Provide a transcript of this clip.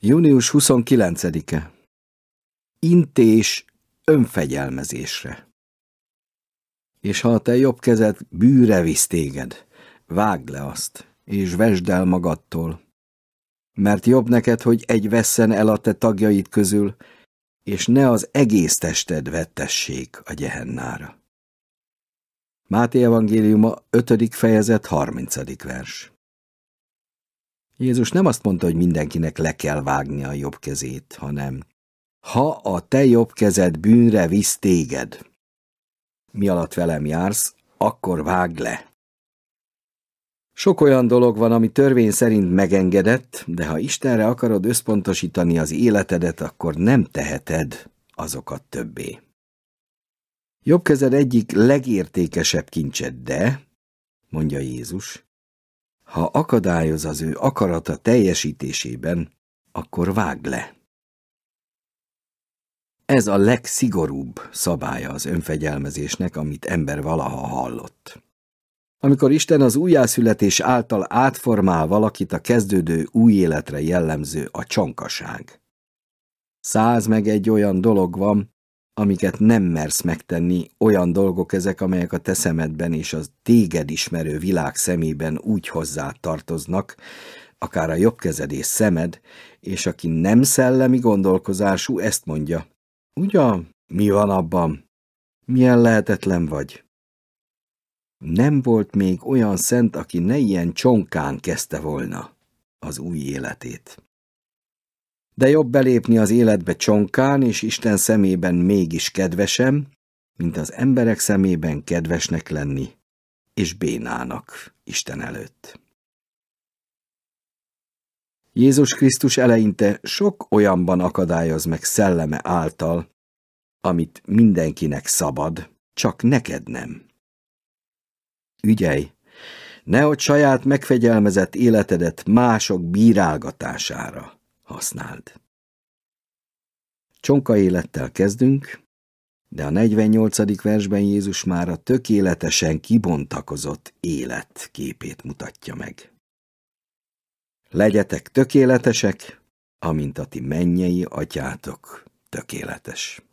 Június 29-e. Intés önfegyelmezésre. És ha a te jobb kezed bűre visz téged, vágd le azt, és vesd el magadtól. Mert jobb neked, hogy egy vesszen el a te tagjaid közül, és ne az egész tested vettessék a gyehennára. Máté evangéliuma 5. fejezet 30. vers Jézus nem azt mondta, hogy mindenkinek le kell vágni a jobb kezét, hanem ha a te jobb kezed bűnre visz téged, mi alatt velem jársz, akkor vág le. Sok olyan dolog van, ami törvény szerint megengedett, de ha Istenre akarod összpontosítani az életedet, akkor nem teheted azokat többé. Jobb kezed egyik legértékesebb kincsed, de, mondja Jézus, ha akadályoz az ő akarata teljesítésében, akkor vágd le. Ez a legszigorúbb szabálya az önfegyelmezésnek, amit ember valaha hallott amikor Isten az újjászületés által átformál valakit a kezdődő új életre jellemző a csonkaság. Száz meg egy olyan dolog van, amiket nem mersz megtenni, olyan dolgok ezek, amelyek a teszemedben és az téged ismerő világ szemében úgy hozzá tartoznak, akár a jobb kezed és szemed, és aki nem szellemi gondolkozású, ezt mondja. Ugyan, mi van abban? Milyen lehetetlen vagy? Nem volt még olyan szent, aki ne ilyen csonkán kezdte volna az új életét. De jobb belépni az életbe csonkán, és Isten szemében mégis kedvesem, mint az emberek szemében kedvesnek lenni, és bénának Isten előtt. Jézus Krisztus eleinte sok olyanban akadályoz meg szelleme által, amit mindenkinek szabad, csak neked nem. Ügyelj! a saját megfegyelmezett életedet mások bírálgatására használd. Csonka élettel kezdünk, de a 48. versben Jézus már a tökéletesen kibontakozott élet képét mutatja meg. Legyetek tökéletesek, amint a ti mennyei atyátok tökéletes.